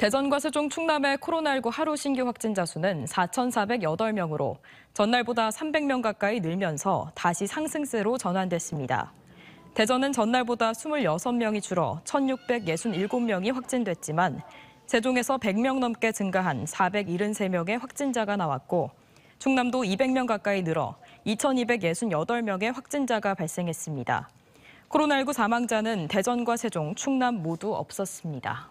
대전과 세종 충남의 코로나19 하루 신규 확진자 수는 4,408명으로 전날보다 300명 가까이 늘면서 다시 상승세로 전환됐습니다. 대전은 전날보다 26명이 줄어 1,667명이 확진됐지만 세종에서 100명 넘게 증가한 473명의 확진자가 나왔고 충남도 200명 가까이 늘어 2,268명의 확진자가 발생했습니다. 코로나19 사망자는 대전과 세종, 충남 모두 없었습니다.